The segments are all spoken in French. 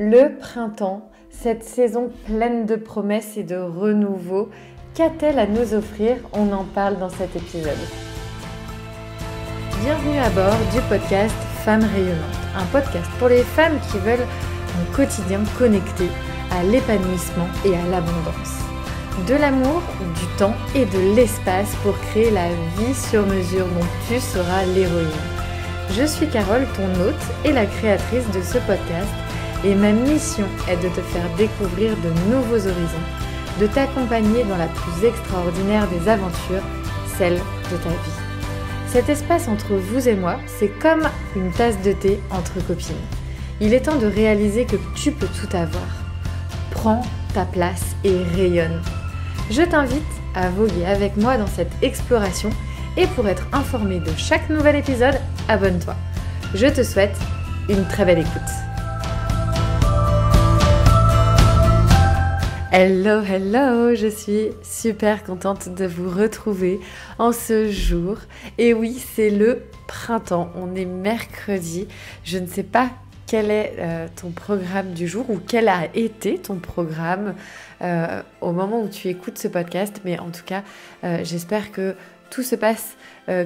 Le printemps, cette saison pleine de promesses et de renouveau, qu'a-t-elle à nous offrir On en parle dans cet épisode. Bienvenue à bord du podcast Femmes rayonnantes, un podcast pour les femmes qui veulent un quotidien connecté à l'épanouissement et à l'abondance. De l'amour, du temps et de l'espace pour créer la vie sur mesure dont tu seras l'héroïne. Je suis Carole, ton hôte et la créatrice de ce podcast et ma mission est de te faire découvrir de nouveaux horizons, de t'accompagner dans la plus extraordinaire des aventures, celle de ta vie. Cet espace entre vous et moi, c'est comme une tasse de thé entre copines. Il est temps de réaliser que tu peux tout avoir. Prends ta place et rayonne. Je t'invite à voguer avec moi dans cette exploration et pour être informé de chaque nouvel épisode, abonne-toi. Je te souhaite une très belle écoute. Hello, hello, je suis super contente de vous retrouver en ce jour. Et oui, c'est le printemps, on est mercredi. Je ne sais pas quel est euh, ton programme du jour ou quel a été ton programme euh, au moment où tu écoutes ce podcast, mais en tout cas, euh, j'espère que tout se passe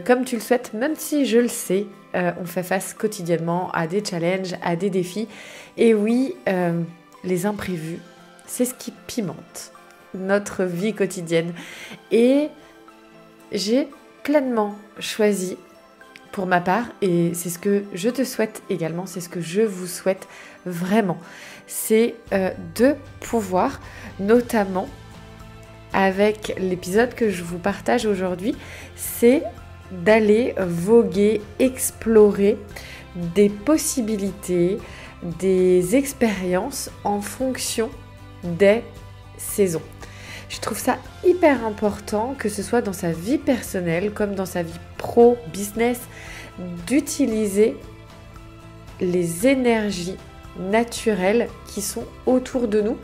comme tu le souhaites, même si je le sais, on fait face quotidiennement à des challenges, à des défis. Et oui, les imprévus c'est ce qui pimente notre vie quotidienne. Et j'ai pleinement choisi pour ma part, et c'est ce que je te souhaite également, c'est ce que je vous souhaite vraiment, c'est euh, de pouvoir, notamment avec l'épisode que je vous partage aujourd'hui, c'est d'aller voguer, explorer des possibilités, des expériences en fonction des saisons. Je trouve ça hyper important, que ce soit dans sa vie personnelle comme dans sa vie pro, business, d'utiliser les énergies naturelles qui sont autour de nous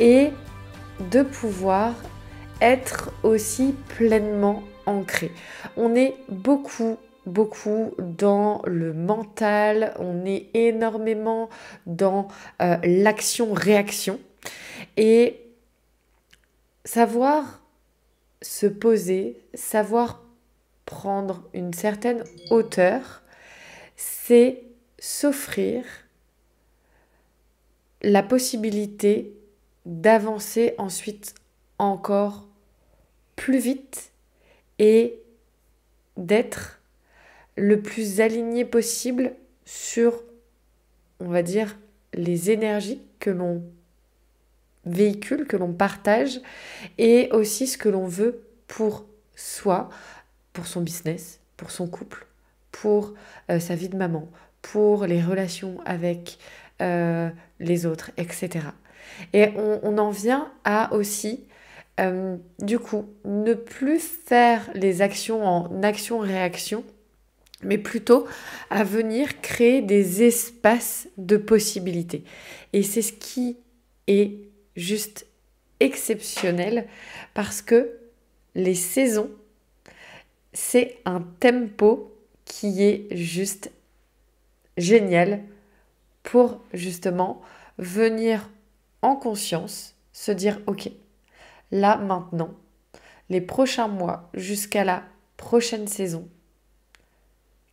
et de pouvoir être aussi pleinement ancré. On est beaucoup beaucoup dans le mental, on est énormément dans euh, l'action-réaction et savoir se poser, savoir prendre une certaine hauteur, c'est s'offrir la possibilité d'avancer ensuite encore plus vite et d'être le plus aligné possible sur, on va dire, les énergies que l'on véhicule que l'on partage et aussi ce que l'on veut pour soi, pour son business, pour son couple, pour euh, sa vie de maman, pour les relations avec euh, les autres, etc. Et on, en vient à aussi, euh, du coup, ne plus faire les actions en action-réaction, mais plutôt à venir créer des espaces de possibilités. Et c'est ce qui est juste exceptionnel parce que les saisons, c'est un tempo qui est juste génial pour justement venir en conscience, se dire ok, là maintenant, les prochains mois jusqu'à la prochaine saison,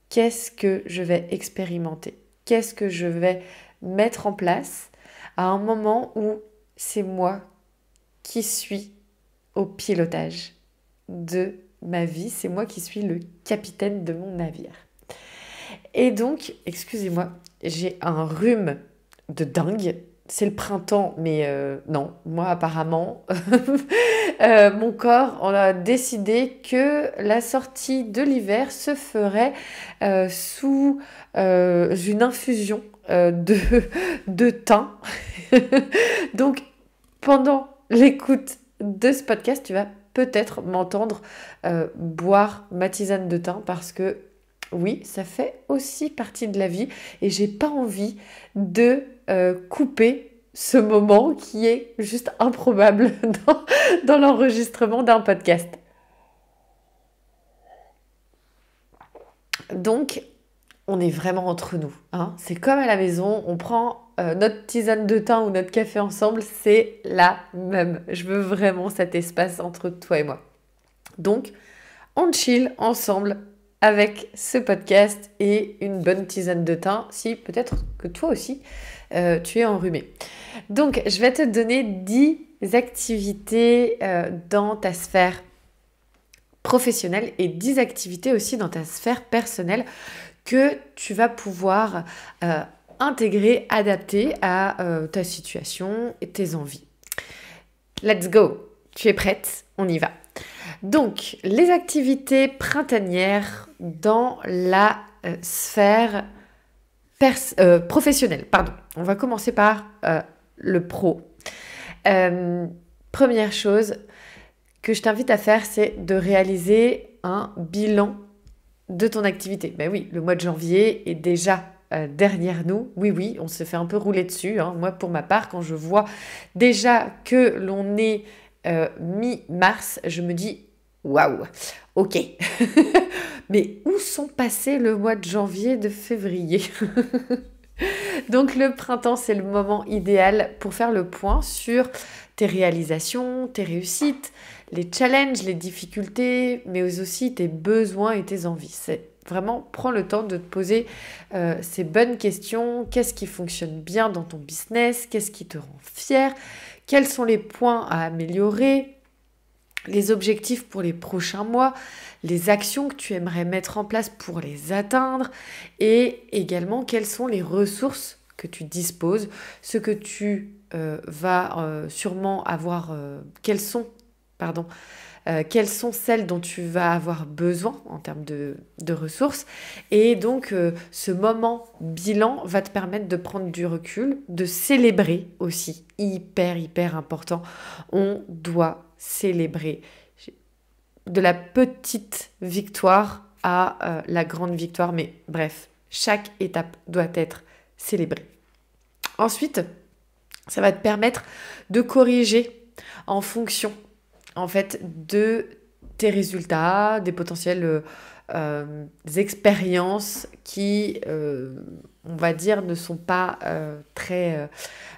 qu'est-ce que je vais expérimenter Qu'est-ce que je vais mettre en place à un moment où c'est moi qui suis au pilotage de ma vie, c'est moi qui suis le capitaine de mon navire. Et donc, excusez-moi, j'ai un rhume de dingue. C'est le printemps, mais euh, non, moi apparemment, euh, mon corps, a décidé que la sortie de l'hiver se ferait euh, sous une infusion euh, de, de Donc, pendant l'écoute de ce podcast, tu vas peut-être m'entendre euh, boire ma tisane de thym parce que oui, ça fait aussi partie de la vie et j'ai pas envie de euh, couper ce moment qui est juste improbable dans, dans l'enregistrement d'un podcast. Donc, on est vraiment entre nous. Hein. C'est comme à la maison, on prend euh, notre tisane de thym ou notre café ensemble, c'est la même. Je veux vraiment cet espace entre toi et moi. Donc, on chill ensemble avec ce podcast et une bonne tisane de thym, si peut-être que toi aussi, euh, tu es enrhumé. Donc, je vais te donner 10 activités euh, dans ta sphère professionnelle et 10 activités aussi dans ta sphère personnelle que tu vas pouvoir euh, intégrer, adapter à euh, ta situation et tes envies. Let's go Tu es prête On y va donc, les activités printanières dans la euh, sphère professionnelle. Pardon. On va commencer par le pro. première chose que je t'invite à faire, c'est de réaliser un bilan de ton activité. Ben oui, le mois de janvier est déjà euh, derrière nous. Oui, oui, on se fait un peu rouler dessus. Hein. Moi, pour ma part, quand je vois déjà que l'on est euh, mi-mars, je me dis waouh, ok. Mais où sont passés le mois de janvier, de février Donc le printemps, c'est le moment idéal pour faire le point sur tes réalisations, tes réussites, les challenges, les difficultés, mais aussi tes besoins et tes envies. C'est vraiment, prends le temps de te poser euh, ces bonnes questions. Qu'est-ce qui fonctionne bien dans ton business Qu'est-ce qui te rend fier Quels sont les points à améliorer les objectifs pour les prochains mois, les actions que tu aimerais mettre en place pour les atteindre et également quelles sont les ressources que tu disposes, ce que tu euh, vas euh, sûrement avoir, euh, quelles sont, pardon, quelles sont celles dont tu vas avoir besoin en termes de, de ressources. Et donc, ce moment bilan va te permettre de prendre du recul, de célébrer aussi, hyper, hyper important. On doit célébrer. De la petite victoire à euh, la grande victoire, mais bref, chaque étape doit être célébrée. Ensuite, ça va te permettre de corriger en fonction, en fait, de tes résultats, des potentiels... Euh, euh, expériences qui, on va dire, ne sont pas très...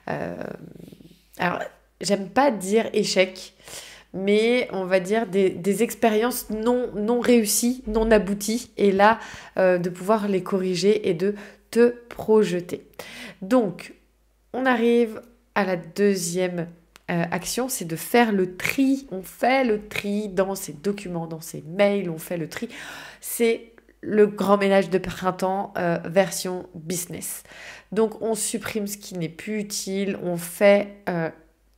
alors, j'aime pas dire échec, mais on va dire des, expériences non, non réussies, non abouties, et là, euh, de pouvoir les corriger et de te projeter. Donc, on arrive à la deuxième euh, action, c'est de faire le tri. On fait le tri dans ses documents, dans ses mails, on fait le tri. C'est le grand ménage de printemps euh, version business. Donc on supprime ce qui n'est plus utile, on fait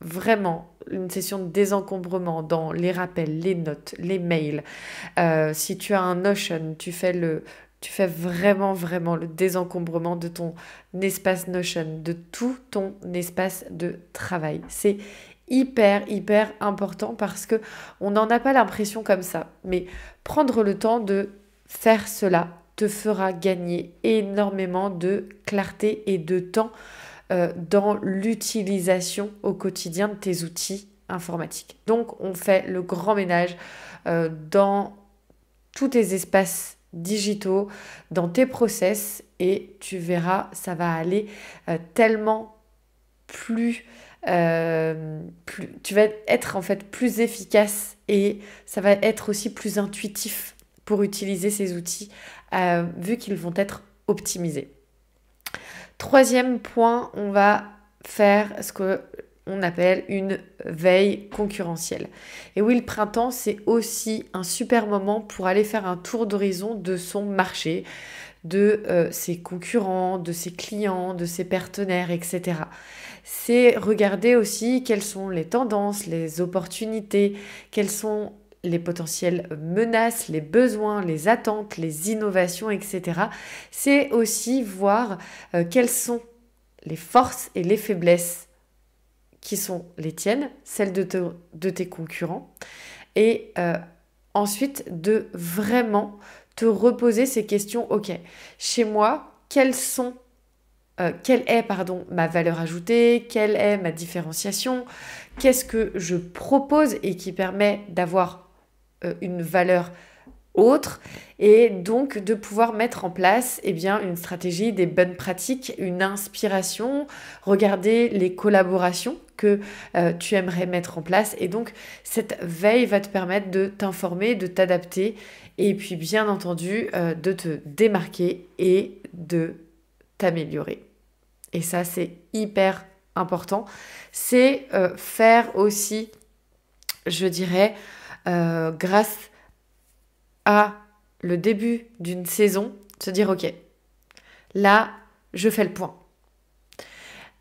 vraiment une session de désencombrement dans les rappels, les notes, les mails. Euh, si tu as un Notion, tu fais le, tu fais vraiment, vraiment le désencombrement de ton espace Notion, de tout ton espace de travail. C'est hyper, hyper important parce que on n'en a pas l'impression comme ça. Mais prendre le temps de faire cela te fera gagner énormément de clarté et de temps euh, dans l'utilisation au quotidien de tes outils informatiques. Donc on fait le grand ménage euh, dans tous tes espaces digitaux, dans tes process et tu verras, ça va aller euh, tellement plus, plus... Tu vas être en fait plus efficace et ça va être aussi plus intuitif pour utiliser ces outils vu qu'ils vont être optimisés. Troisième point, on va faire ce que on appelle une veille concurrentielle. Et oui, le printemps, c'est aussi un super moment pour aller faire un tour d'horizon de son marché, de euh, ses concurrents, de ses clients, de ses partenaires, etc. C'est regarder aussi quelles sont les tendances, les opportunités, quelles sont les potentielles menaces, les besoins, les attentes, les innovations, etc. C'est aussi voir euh, quelles sont les forces et les faiblesses qui sont les tiennes, celles de, tes concurrents, et euh, ensuite de vraiment te reposer ces questions. Ok, chez moi, euh, quelle est pardon ma valeur ajoutée, quelle est ma différenciation, qu'est-ce que je propose et qui permet d'avoir euh, une valeur autre et donc de pouvoir mettre en place eh bien, une stratégie, des bonnes pratiques, une inspiration, regarder les collaborations que euh, tu aimerais mettre en place et donc cette veille va te permettre de t'informer, de t'adapter et puis bien entendu euh, de te démarquer et de t'améliorer. Et ça c'est hyper important. C'est faire aussi, je dirais, euh, grâce à le début d'une saison, se dire ok, là, je fais le point.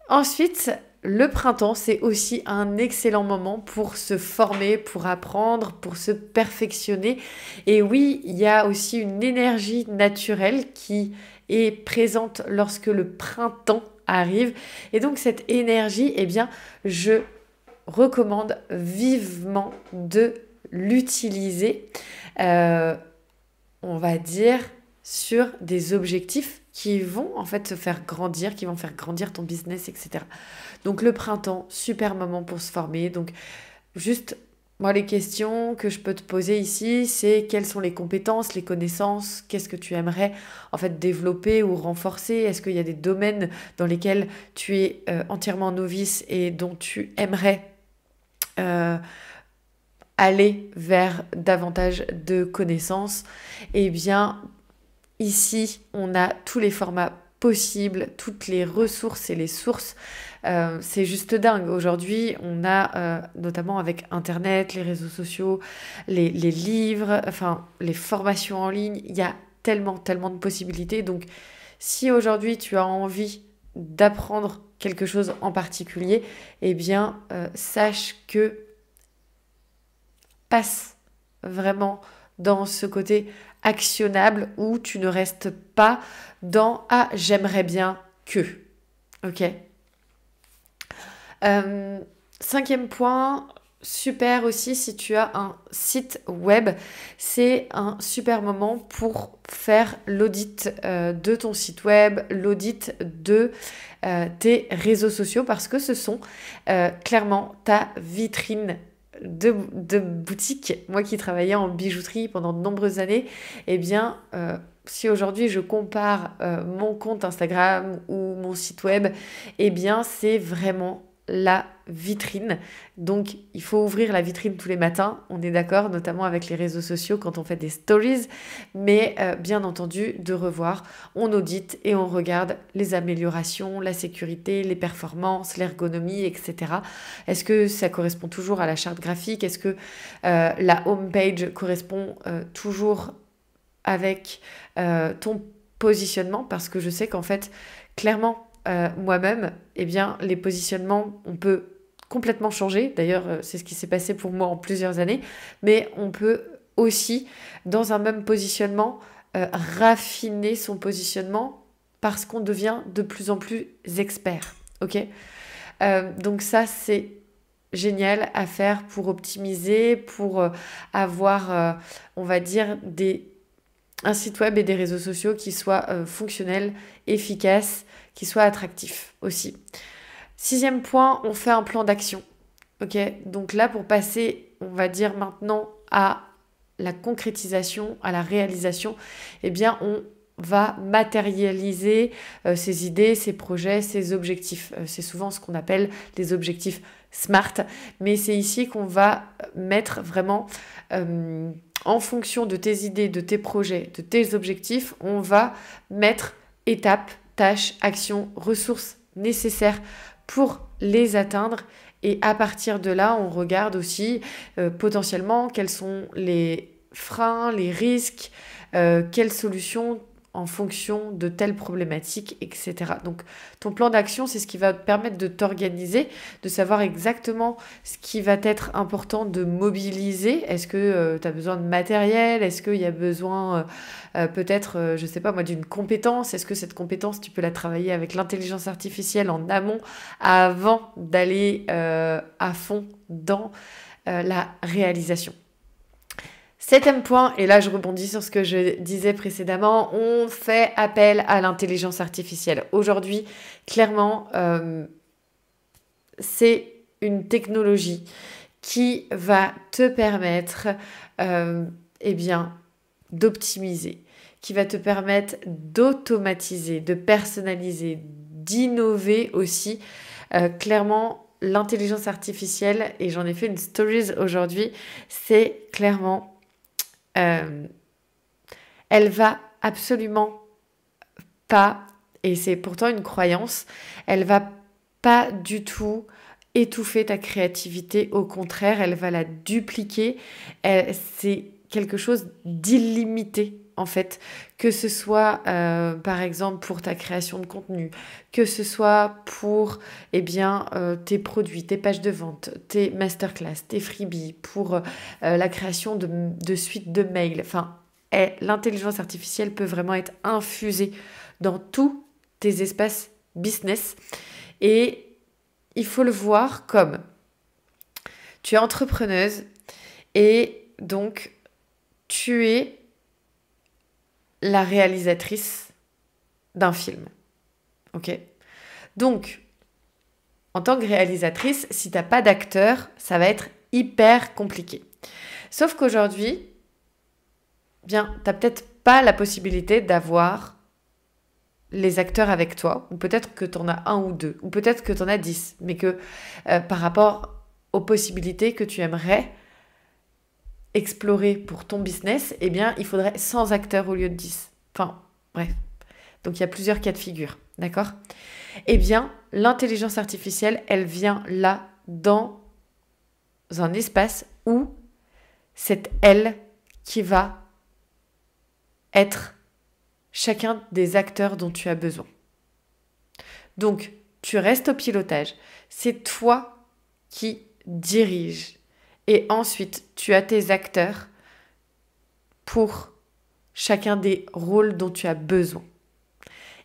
Ensuite, le printemps, c'est aussi un excellent moment pour se former, pour apprendre, pour se perfectionner. Et oui, il y a aussi une énergie naturelle qui est présente lorsque le printemps arrive. Et donc cette énergie, eh bien, je recommande vivement de l'utiliser, euh, on va dire, sur des objectifs qui vont en fait se faire grandir, qui vont faire grandir ton business, etc. Donc le printemps, super moment pour se former. Donc juste, moi les questions que je peux te poser ici, c'est quelles sont les compétences, les connaissances, qu'est-ce que tu aimerais en fait développer ou renforcer Est-ce qu'il y a des domaines dans lesquels tu es euh, entièrement novice et dont tu aimerais... Euh, aller vers davantage de connaissances, eh bien ici on a tous les formats possibles, toutes les ressources et les sources. Euh, c'est juste dingue. Aujourd'hui, on a, euh, notamment avec Internet, les réseaux sociaux, les, livres, enfin les formations en ligne, il y a tellement, tellement de possibilités. Donc si aujourd'hui tu as envie d'apprendre quelque chose en particulier, eh bien euh, sache que passe vraiment dans ce côté actionnable où tu ne restes pas dans ah j'aimerais bien que. Ok. Euh, cinquième point, super aussi si tu as un site web, c'est un super moment pour faire l'audit euh, de ton site web, l'audit de euh, tes réseaux sociaux parce que ce sont clairement ta vitrine de, boutique, moi qui travaillais en bijouterie pendant de nombreuses années, eh bien, euh, si aujourd'hui je compare euh, mon compte Instagram ou mon site web, eh bien, c'est vraiment la vitrine. Donc il faut ouvrir la vitrine tous les matins, on est d'accord, notamment avec les réseaux sociaux quand on fait des stories, mais euh, bien entendu de revoir, on audite et on regarde les améliorations, la sécurité, les performances, l'ergonomie, etc. Est-ce que ça correspond toujours à la charte graphique Est-ce que euh, la home page correspond euh, toujours avec ton positionnement Parce que je sais qu'en fait, clairement, euh, moi-même, eh bien, les positionnements, on peut complètement changer. D'ailleurs, euh, c'est ce qui s'est passé pour moi en plusieurs années. Mais on peut aussi, dans un même positionnement, euh, raffiner son positionnement parce qu'on devient de plus en plus expert. Ok Donc ça, c'est génial à faire pour optimiser, pour avoir, on va dire, des, un site web et des réseaux sociaux qui soient fonctionnels, efficaces qui soit attractif aussi. Sixième point, on fait un plan d'action. Ok, donc là pour passer, on va dire maintenant à la concrétisation, à la réalisation, eh bien on va matérialiser euh, ses idées, ses projets, ses objectifs. Euh, c'est souvent ce qu'on appelle les objectifs SMART, mais c'est ici qu'on va mettre vraiment euh, en fonction de tes idées, de tes projets, de tes objectifs, on va mettre étape tâches, actions, ressources nécessaires pour les atteindre. Et à partir de là, on regarde aussi euh, potentiellement quels sont les freins, les risques, euh, quelles solutions en fonction de telles problématiques, etc. Donc ton plan d'action, c'est ce qui va te permettre de t'organiser, de savoir exactement ce qui va être important de mobiliser. Est-ce que euh, tu as besoin de matériel Est-ce qu'il y a besoin euh, euh, peut-être, je je sais pas moi, d'une compétence Est-ce que cette compétence, tu peux la travailler avec l'intelligence artificielle en amont avant d'aller à fond dans la réalisation Septième point, et là je rebondis sur ce que je disais précédemment, on fait appel à l'intelligence artificielle. Aujourd'hui, clairement, euh, c'est une technologie qui va te permettre euh, eh bien, d'optimiser, qui va te permettre d'automatiser, de personnaliser, d'innover aussi. Euh, clairement, l'intelligence artificielle, et j'en ai fait une stories aujourd'hui, c'est clairement euh, elle va absolument pas, et c'est pourtant une croyance, elle va pas du tout étouffer ta créativité, au contraire, elle va la dupliquer. C'est quelque chose d'illimité en fait, que ce soit euh, par exemple pour ta création de contenu, que ce soit pour eh bien, euh, tes produits, tes pages de vente, tes masterclass, tes freebies, pour euh, la création de, de suites de mails. Enfin, eh, l'intelligence artificielle peut vraiment être infusée dans tous tes espaces business et il faut le voir comme tu es entrepreneuse et donc tu es la réalisatrice d'un film. Ok Donc, en tant que réalisatrice, si t'as pas d'acteurs, ça va être hyper compliqué. Sauf qu'aujourd'hui, bien, t'as peut-être pas la possibilité d'avoir les acteurs avec toi, ou peut-être que t'en as un ou deux, ou peut-être que t'en as dix, mais que euh, par rapport aux possibilités que tu aimerais, explorer pour ton business, eh bien, il faudrait 100 acteurs au lieu de 10. Enfin, bref. Donc, il y a plusieurs cas de figure, d'accord Eh bien, l'intelligence artificielle, elle vient là, dans un espace où c'est elle qui va être chacun des acteurs dont tu as besoin. Donc, tu restes au pilotage. C'est toi qui diriges et ensuite, tu as tes acteurs pour chacun des rôles dont tu as besoin.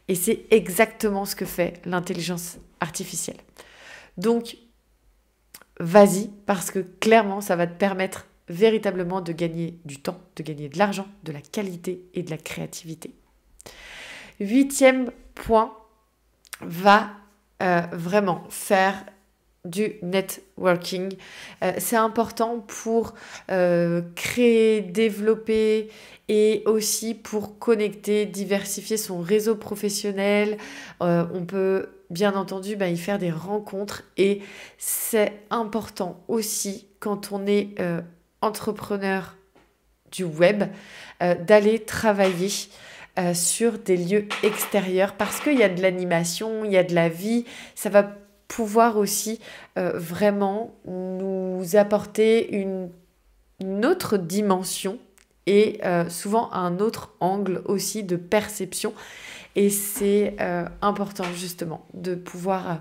Et c'est exactement ce que fait l'intelligence artificielle. Donc, vas-y, parce que clairement, ça va te permettre véritablement de gagner du temps, de gagner de l'argent, de la qualité et de la créativité. Huitième point, va euh, vraiment faire du networking. Euh, c'est important pour euh, créer, développer et aussi pour connecter, diversifier son réseau professionnel. Euh, on peut bien entendu bah, y faire des rencontres et c'est important aussi quand on est entrepreneur du web d'aller travailler sur des lieux extérieurs parce qu'il y a de l'animation, il y a de la vie, ça va pouvoir aussi euh, vraiment nous apporter une, autre dimension et euh, souvent un autre angle aussi de perception. Et c'est euh, important justement de pouvoir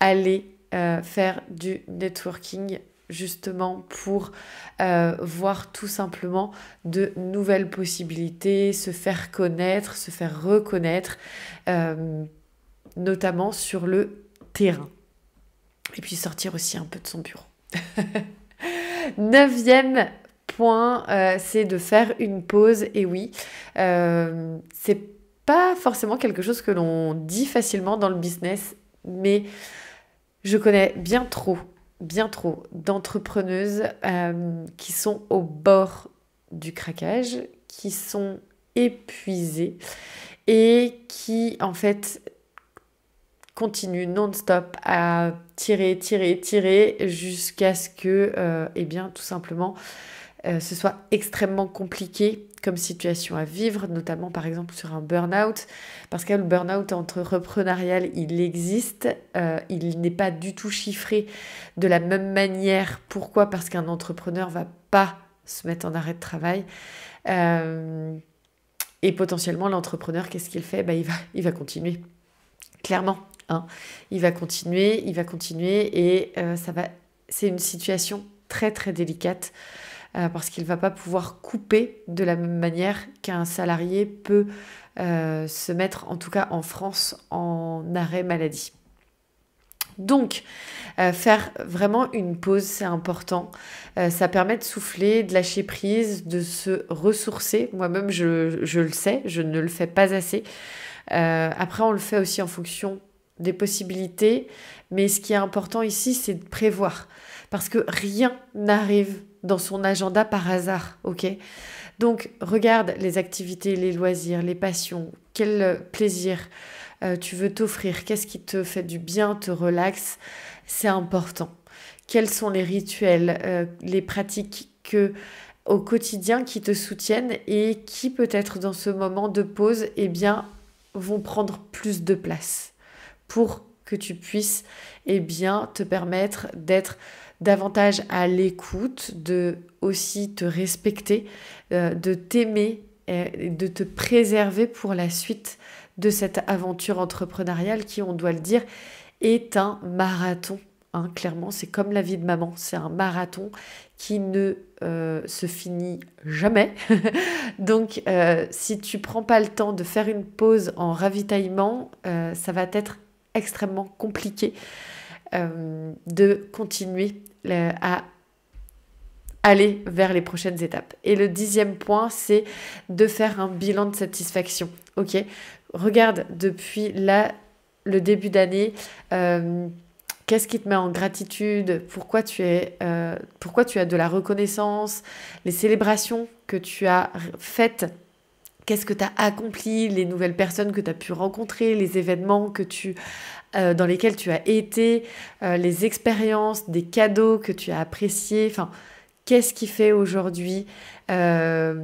aller faire du networking justement pour voir tout simplement de nouvelles possibilités, se faire connaître, se faire reconnaître, notamment sur le terrain et puis sortir aussi un peu de son bureau. Neuvième point, euh, c'est de faire une pause. Et oui, euh, c'est pas forcément quelque chose que l'on dit facilement dans le business, mais je connais bien trop, bien trop d'entrepreneuses euh, qui sont au bord du craquage, qui sont épuisées et qui en fait continue non-stop à tirer, tirer, tirer jusqu'à ce que, euh, eh bien, tout simplement, euh, ce soit extrêmement compliqué comme situation à vivre, notamment par exemple sur un burn-out, parce que le burn-out entrepreneurial, il existe, euh, il n'est pas du tout chiffré de la même manière. Pourquoi Parce qu'un entrepreneur ne va pas se mettre en arrêt de travail. et potentiellement, l'entrepreneur, qu'est-ce qu'il fait bah, il, va, il va continuer clairement. Il va continuer, il va continuer et euh, ça va. C'est une situation très très délicate euh, parce qu'il ne va pas pouvoir couper de la même manière qu'un salarié peut euh, se mettre, en tout cas en France, en arrêt maladie. Donc, faire vraiment une pause, c'est important. ça permet de souffler, de lâcher prise, de se ressourcer. Moi-même, je, le sais, je ne le fais pas assez. après, on le fait aussi en fonction des possibilités, mais ce qui est important ici, c'est de prévoir. Parce que rien n'arrive dans son agenda par hasard, ok Donc, regarde les activités, les loisirs, les passions, quel euh, plaisir euh, tu veux t'offrir, qu'est-ce qui te fait du bien, te relaxe, c'est important. Quels sont les rituels, euh, les pratiques que au quotidien qui te soutiennent et qui peut-être dans ce moment de pause, eh bien, vont prendre plus de place pour que tu puisses eh bien, te permettre d'être davantage à l'écoute, de aussi te respecter, euh, de t'aimer, euh, et de te préserver pour la suite de cette aventure entrepreneuriale qui, on doit le dire, est un marathon. Hein, clairement, c'est comme la vie de maman, c'est un marathon qui ne euh, se finit jamais. Donc, si tu prends pas le temps de faire une pause en ravitaillement, ça va être extrêmement compliqué euh, de continuer à aller vers les prochaines étapes. Et le dixième point, c'est de faire un bilan de satisfaction. Ok, regarde depuis là le début d'année. Euh, qu'est-ce qui te met en gratitude Pourquoi tu es, euh, pourquoi tu as de la reconnaissance Les célébrations que tu as faites qu'est-ce que tu as accompli, les nouvelles personnes que tu as pu rencontrer, les événements que tu, euh, dans lesquels tu as été, euh, les expériences, des cadeaux que tu as appréciés. Enfin, qu'est-ce qui fait aujourd'hui euh,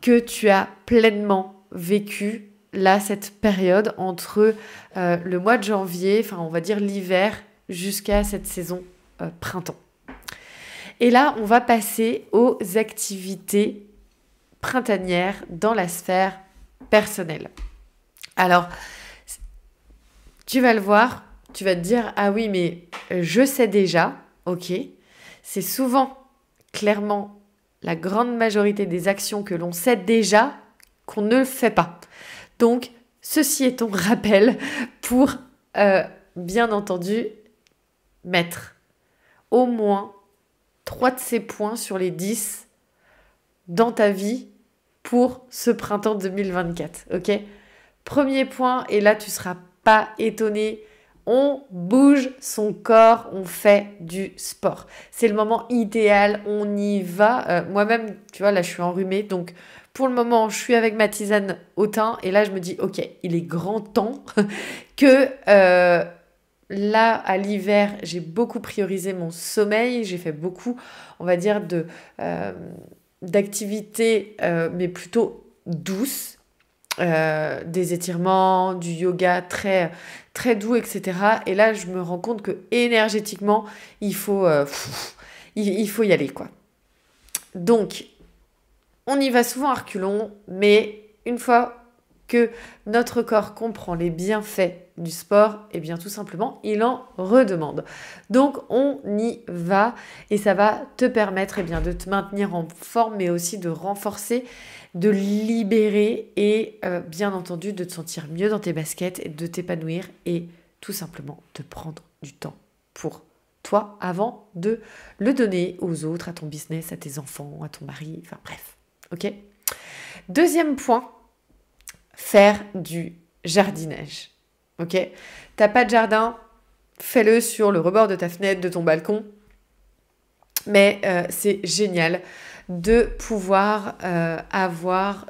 que tu as pleinement vécu là cette période entre le mois de janvier, enfin on va dire l'hiver, jusqu'à cette saison printemps. Et là, on va passer aux activités printanière dans la sphère personnelle. Alors, tu vas le voir, tu vas te dire, ah oui, mais euh, je sais déjà, ok, c'est souvent, clairement, la grande majorité des actions que l'on sait déjà qu'on ne le fait pas. Donc, ceci est ton rappel pour, euh, bien entendu, mettre au moins trois de ces points sur les 10 dans ta vie pour ce printemps 2024, ok Premier point, et là tu seras pas étonné, on bouge son corps, on fait du sport. C'est le moment idéal, on y va. Euh, moi-même, tu vois, là je suis enrhumée, donc pour le moment, je suis avec ma tisane au teint, et là je me dis, ok, il est grand temps que... Euh, là, à l'hiver, j'ai beaucoup priorisé mon sommeil, j'ai fait beaucoup, on va dire, de... Euh, d'activités, euh, mais plutôt douces, euh, des étirements, du yoga très, très doux, etc. Et là, je me rends compte que énergétiquement, il faut, euh, il, faut y aller, quoi. Donc, on y va souvent à reculons, mais une fois que notre corps comprend les bienfaits du sport et eh bien tout simplement, il en redemande. Donc on y va et ça va te permettre et eh bien, de te maintenir en forme mais aussi de renforcer, de libérer et euh, bien entendu de te sentir mieux dans tes baskets, de t'épanouir et tout simplement de prendre du temps pour toi avant de le donner aux autres, à ton business, à tes enfants, à ton mari, enfin bref. OK Deuxième point, faire du jardinage. Ok T'as pas de jardin Fais-le sur le rebord de ta fenêtre, de ton balcon. Mais euh, c'est génial de pouvoir euh, avoir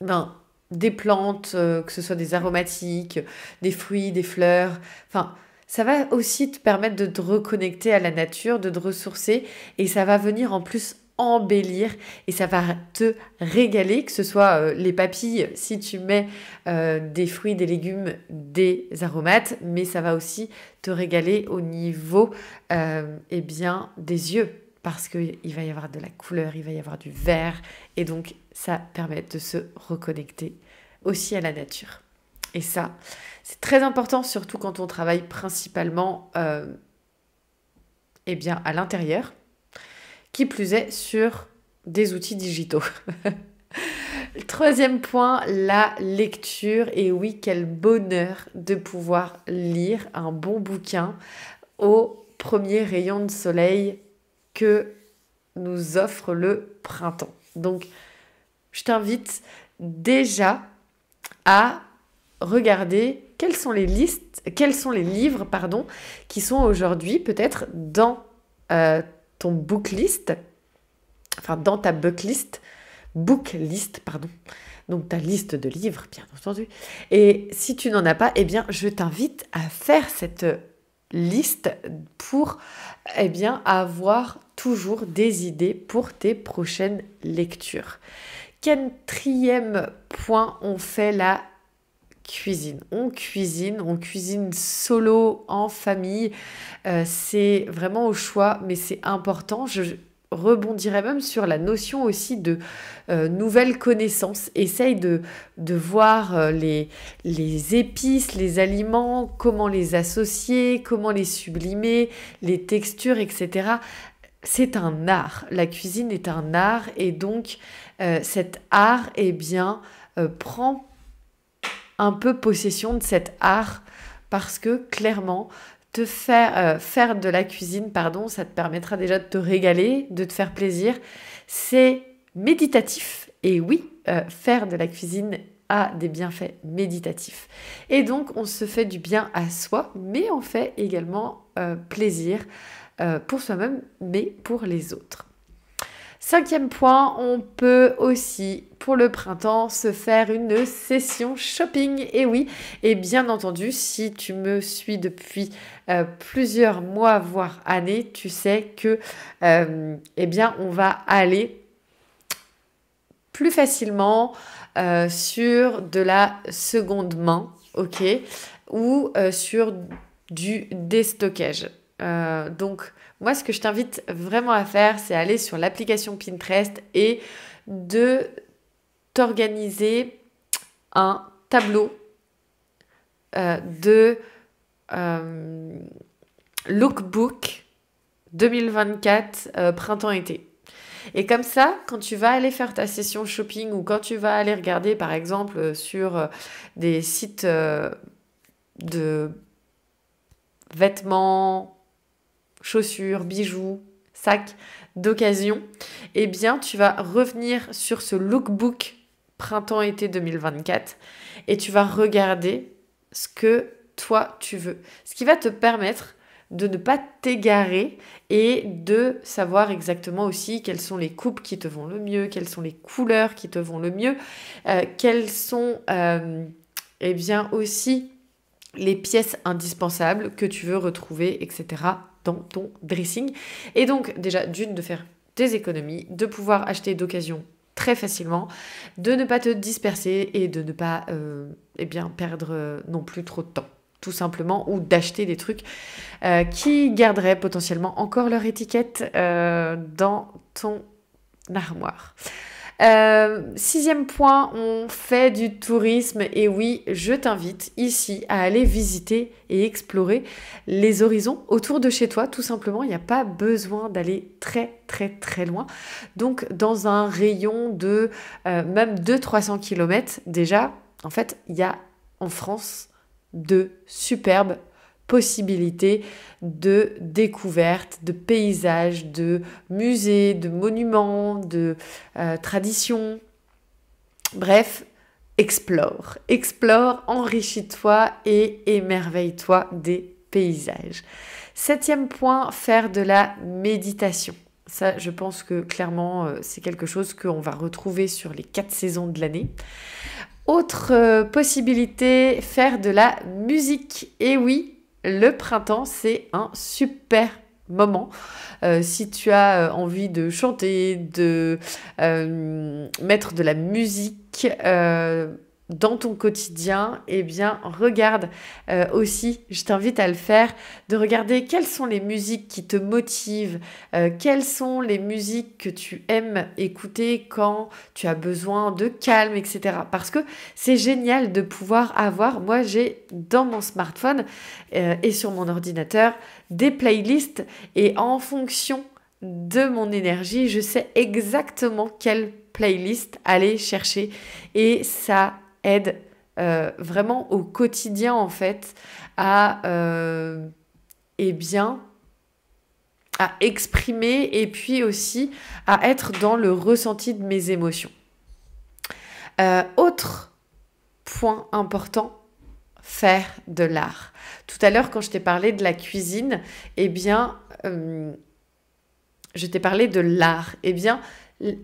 ben, des plantes, euh, que ce soit des aromatiques, des fruits, des fleurs. Enfin, ça va aussi te permettre de te reconnecter à la nature, de te ressourcer et ça va venir en plus embellir et ça va te régaler, que ce soit euh, les papilles si tu mets euh, des fruits, des légumes, des aromates, mais ça va aussi te régaler au niveau euh, eh bien, des yeux parce qu'il va y avoir de la couleur, il va y avoir du vert et donc ça permet de se reconnecter aussi à la nature. Et ça, c'est très important, surtout quand on travaille principalement eh bien, à l'intérieur qui plus est sur des outils digitaux. Troisième point, la lecture. Et oui, quel bonheur de pouvoir lire un bon bouquin au premier rayon de soleil que nous offre le printemps. Donc, je t'invite déjà à regarder quelles sont les listes, quels sont les livres, pardon, qui sont aujourd'hui peut-être dans euh, ton book enfin dans ta book list, book pardon, donc ta liste de livres, bien entendu. Et si tu n'en as pas, eh bien, je t'invite à faire cette liste pour eh bien, avoir toujours des idées pour tes prochaines lectures. Quatrième point, on fait la cuisine. On cuisine, on cuisine solo, en famille. Euh, c'est vraiment au choix, mais c'est important. Je rebondirai même sur la notion aussi de euh, nouvelles connaissances. Essaye de, de voir euh, les, les épices, les aliments, comment les associer, comment les sublimer, les textures, etc c'est un art. La cuisine est un art et donc cet art, eh bien, prend un peu possession de cet art parce que clairement, te faire, euh, faire de la cuisine, pardon, ça te permettra déjà de te régaler, de te faire plaisir. C'est méditatif. Et oui, euh, faire de la cuisine a des bienfaits méditatifs. Et donc, on se fait du bien à soi, mais on fait également euh, plaisir pour soi-même, mais pour les autres. Cinquième point, on peut aussi pour le printemps se faire une session shopping. Et oui, et bien entendu, si tu me suis depuis euh, plusieurs mois, voire années, tu sais que, euh, eh bien, on va aller plus facilement euh, sur de la seconde main, ok, ou sur du déstockage. donc, moi, ce que je t'invite vraiment à faire, c'est aller sur l'application Pinterest et de t'organiser un tableau euh, de euh, lookbook 2024 euh, printemps-été. Et comme ça, quand tu vas aller faire ta session shopping ou quand tu vas aller regarder par exemple sur des sites de vêtements, chaussures, bijoux, sacs d'occasion, eh bien tu vas revenir sur ce lookbook printemps-été 2024 et tu vas regarder ce que toi tu veux. Ce qui va te permettre de ne pas t'égarer et de savoir exactement aussi quelles sont les coupes qui te vont le mieux, quelles sont les couleurs qui te vont le mieux, euh, quelles sont euh, eh bien aussi les pièces indispensables que tu veux retrouver, etc dans ton dressing. Et donc déjà d'une, de faire des économies, de pouvoir acheter d'occasion très facilement, de ne pas te disperser et de ne pas euh, eh bien, perdre non plus trop de temps tout simplement, ou d'acheter des trucs euh, qui garderaient potentiellement encore leur étiquette euh, dans ton armoire. Euh, sixième point, on fait du tourisme. Et oui, je t'invite ici à aller visiter et explorer les horizons autour de chez toi, tout simplement. Il n'y a pas besoin d'aller très très très loin. Donc dans un rayon de euh, même 200-300 km déjà, en fait, il y a en France de superbes possibilité de découverte, de paysages, de musées, de monuments, de euh, traditions. Bref, explore, explore, enrichis-toi et émerveille-toi des paysages. Septième point, faire de la méditation. Ça, je pense que clairement, euh, c'est quelque chose qu'on va retrouver sur les quatre saisons de l'année. Autre euh, possibilité, faire de la musique. Et oui, le printemps, c'est un super moment. Euh, si tu as euh, envie de chanter, de euh, mettre de la musique, dans ton quotidien, eh bien, regarde euh, aussi, je t'invite à le faire, de regarder quelles sont les musiques qui te motivent, euh, quelles sont les musiques que tu aimes écouter quand tu as besoin de calme, etc. Parce que c'est génial de pouvoir avoir, moi j'ai dans mon smartphone euh, et sur mon ordinateur, des playlists et en fonction de mon énergie, je sais exactement quelle playlist aller chercher et ça aide euh, vraiment au quotidien en fait à euh, eh bien à exprimer et puis aussi à être dans le ressenti de mes émotions. Euh, autre point important, faire de l'art. Tout à l'heure quand je t'ai parlé de la cuisine, eh bien euh, je t'ai parlé de l'art. Eh bien,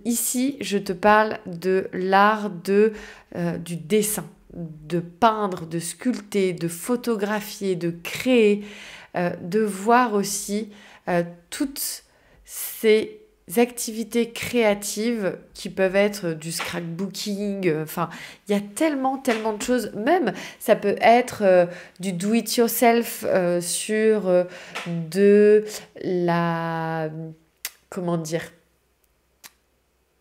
Ici, je te parle de l'art de, euh, du dessin, de peindre, de sculpter, de photographier, de créer, euh, de voir aussi euh, toutes ces activités créatives qui peuvent être du scrapbooking, enfin, il y a tellement, tellement de choses. Même, ça peut être du do-it-yourself sur de la... comment dire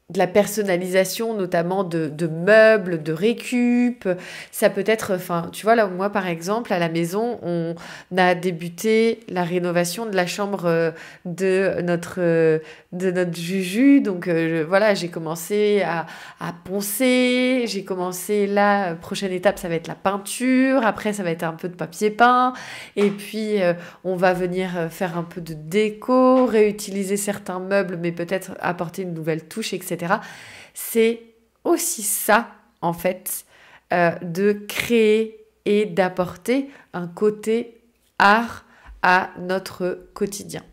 de la personnalisation, notamment de, meubles, de récup. Ça peut être, enfin, tu vois, là, moi, par exemple, à la maison, on a débuté la rénovation de la chambre euh, de notre, euh, de notre Juju. Donc, euh, voilà, j'ai commencé à, à poncer. J'ai commencé, la prochaine étape, ça va être la peinture. Après, ça va être un peu de papier peint. Et puis, on va venir faire un peu de déco, réutiliser certains meubles, mais peut-être apporter une nouvelle touche, etc. C'est aussi ça, en fait, euh, de créer et d'apporter un côté art à notre quotidien.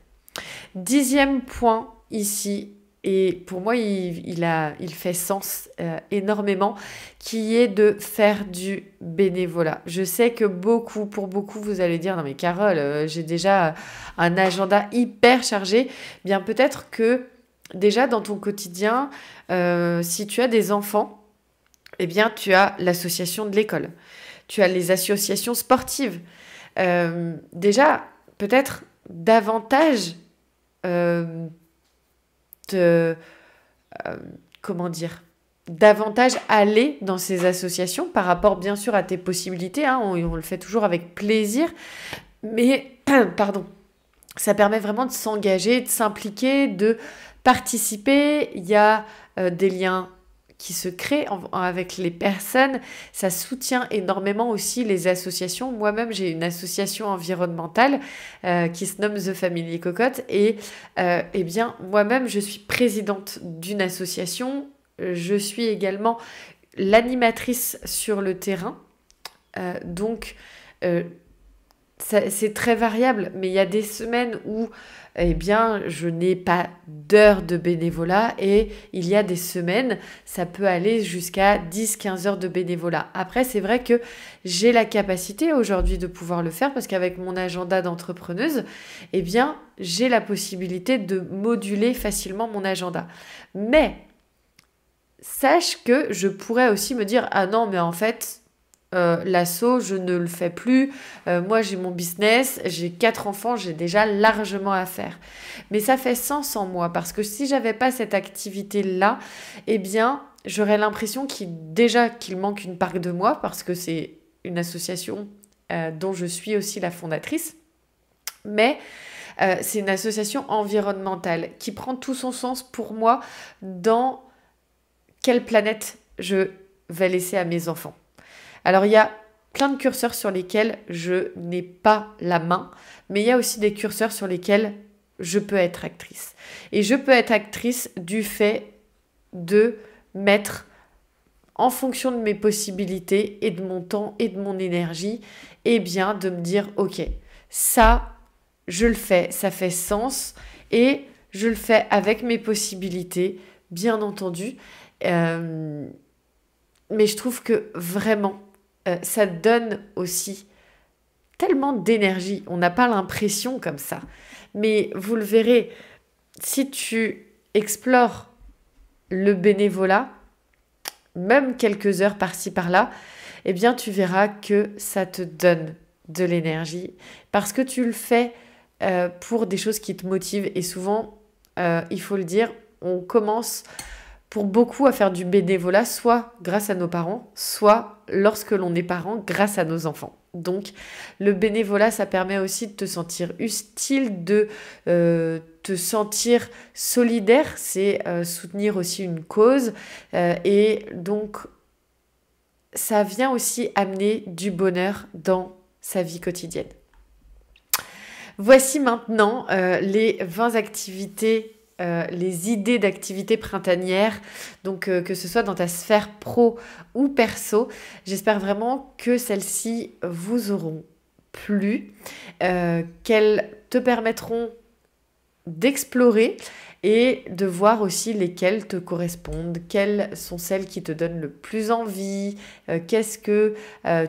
Dixième point ici, et pour moi il, a, il fait sens euh, énormément, qui est de faire du bénévolat. Je sais que beaucoup, pour beaucoup, vous allez dire, non mais Carole, euh, j'ai déjà un agenda hyper chargé. Bien peut-être que déjà dans ton quotidien, euh, si tu as des enfants, eh bien, tu as l'association de l'école, tu as les associations sportives. Euh, déjà, peut-être davantage euh, te, comment dire davantage aller dans ces associations par rapport bien sûr à tes possibilités, hein, on le fait toujours avec plaisir, mais pardon, ça permet vraiment de s'engager, de s'impliquer, de participer, il y a euh, des liens qui se créent avec les personnes, ça soutient énormément aussi les associations. Moi-même, j'ai une association environnementale euh, qui se nomme The Family Cocotte et euh, eh bien moi-même, je suis présidente d'une association. Je suis également l'animatrice sur le terrain. donc, c'est très variable, mais il y a des semaines où eh bien, je n'ai pas d'heures de bénévolat et il y a des semaines, ça peut aller jusqu'à 10-15 heures de bénévolat. Après, c'est vrai que j'ai la capacité aujourd'hui de pouvoir le faire parce qu'avec mon agenda d'entrepreneuse, eh bien, j'ai la possibilité de moduler facilement mon agenda. Mais sache que je pourrais aussi me dire ah non, mais en fait, euh, l'assaut, je ne le fais plus. Euh, moi, j'ai mon business, j'ai quatre enfants, j'ai déjà largement à faire. Mais ça fait sens en moi parce que si j'avais pas cette activité-là, eh bien, j'aurais l'impression qu'il déjà qu'il manque une part de moi parce que c'est une association euh, dont je suis aussi la fondatrice. Mais c'est une association environnementale qui prend tout son sens pour moi dans quelle planète je vais laisser à mes enfants. Alors il y a plein de curseurs sur lesquels je n'ai pas la main, mais il y a aussi des curseurs sur lesquels je peux être actrice. Et je peux être actrice du fait de mettre en fonction de mes possibilités et de mon temps et de mon énergie, et eh bien de me dire, ok, ça, je le fais, ça fait sens, et je le fais avec mes possibilités, bien entendu. Euh, mais je trouve que vraiment, euh, ça donne aussi tellement d'énergie. On n'a pas l'impression comme ça. Mais vous le verrez, si tu explores le bénévolat, même quelques heures par-ci par-là, eh bien tu verras que ça te donne de l'énergie parce que tu le fais euh, pour des choses qui te motivent et souvent, euh, il faut le dire, on commence pour beaucoup à faire du bénévolat, soit grâce à nos parents, soit lorsque l'on est parent, grâce à nos enfants. Donc le bénévolat, ça permet aussi de te sentir utile, de euh, te sentir solidaire, c'est euh, soutenir aussi une cause. Euh, et donc ça vient aussi amener du bonheur dans sa vie quotidienne. Voici maintenant les 20 activités euh, les idées d'activités printanières, donc euh, que ce soit dans ta sphère pro ou perso. J'espère vraiment que celles-ci vous auront plu, euh, qu'elles te permettront d'explorer et de voir aussi lesquelles te correspondent, quelles sont celles qui te donnent le plus envie, qu'est-ce que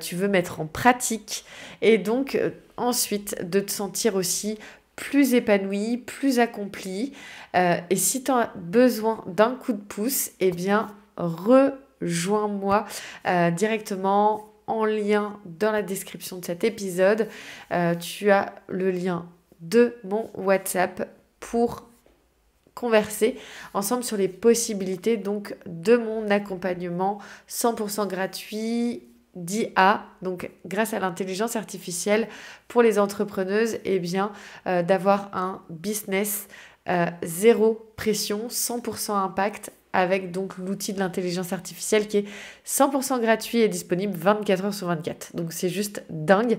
tu veux mettre en pratique, et donc ensuite de te sentir aussi plus épanoui, plus accompli. Euh, et si tu as besoin d'un coup de pouce, eh bien, rejoins-moi euh, directement en lien dans la description de cet épisode. Euh, tu as le lien de mon WhatsApp pour converser ensemble sur les possibilités donc de mon accompagnement 100% gratuit d'IA, donc grâce à l'intelligence artificielle pour les entrepreneuses, eh bien euh, d'avoir un business euh, zéro pression, 100% impact avec donc l'outil de l'intelligence artificielle qui est 100% gratuit et disponible 24 heures sur 24. Donc c'est juste dingue.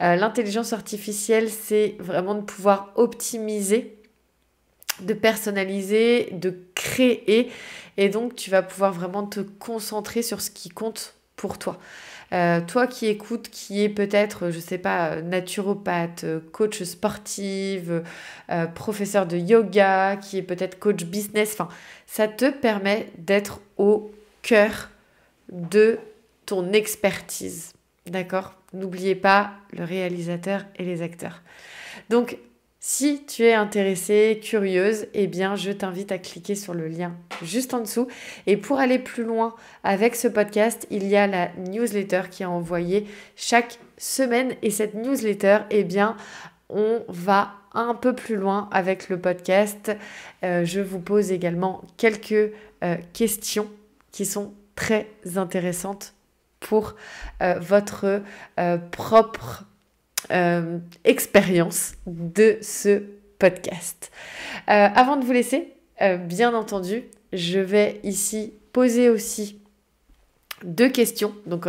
Euh, l'intelligence artificielle, c'est vraiment de pouvoir optimiser de personnaliser, de créer et donc tu vas pouvoir vraiment te concentrer sur ce qui compte pour toi. Euh, toi qui écoutes, qui est peut-être, je sais pas, euh, naturopathe, euh, coach sportive, professeur de yoga, qui est peut-être coach business, enfin, ça te permet d'être au cœur de ton expertise. D'accord N'oubliez pas le réalisateur et les acteurs. Donc, si tu es intéressée, curieuse, eh bien je t'invite à cliquer sur le lien juste en dessous. Et pour aller plus loin avec ce podcast, il y a la newsletter qui est envoyée chaque semaine. Et cette newsletter, eh bien, on va un peu plus loin avec le podcast. Euh, je vous pose également quelques euh, questions qui sont très intéressantes pour euh, votre propre euh, expérience de ce podcast. Euh, avant de vous laisser, euh, bien entendu, je vais ici poser aussi deux questions, donc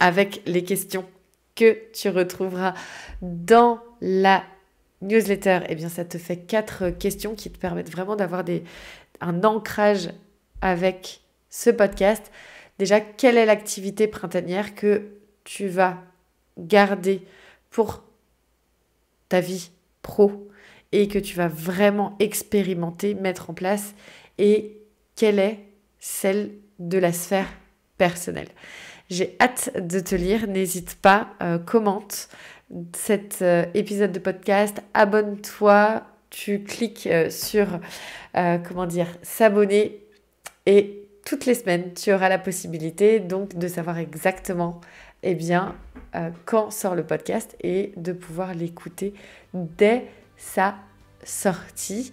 avec les questions que tu retrouveras dans la newsletter. Eh bien, ça te fait quatre questions qui te permettent vraiment d'avoir un ancrage avec ce podcast. Déjà, quelle est l'activité printanière que tu vas garder pour ta vie pro et que tu vas vraiment expérimenter, mettre en place et quelle est celle de la sphère personnelle. J'ai hâte de te lire, n'hésite pas, euh, commente cet euh, épisode de podcast, abonne-toi, tu cliques euh, sur comment dire s'abonner et toutes les semaines tu auras la possibilité donc de savoir exactement eh bien, euh, quand sort le podcast et de pouvoir l'écouter dès sa sortie.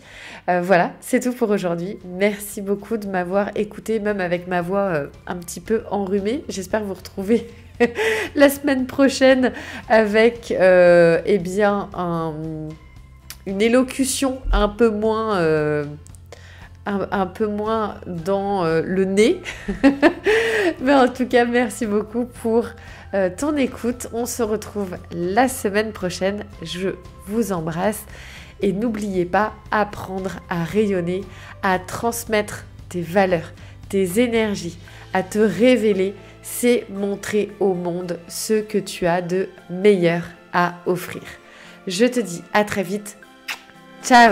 Euh, voilà, c'est tout pour aujourd'hui. Merci beaucoup de m'avoir écouté, même avec ma voix euh, un petit peu enrhumée. J'espère vous retrouver la semaine prochaine avec eh bien une élocution un peu moins un, peu moins dans le nez. Mais en tout cas, merci beaucoup pour euh, ton écoute. On se retrouve la semaine prochaine. Je vous embrasse et n'oubliez pas apprendre à rayonner, à transmettre tes valeurs, tes énergies, à te révéler. C'est montrer au monde ce que tu as de meilleur à offrir. Je te dis à très vite. Ciao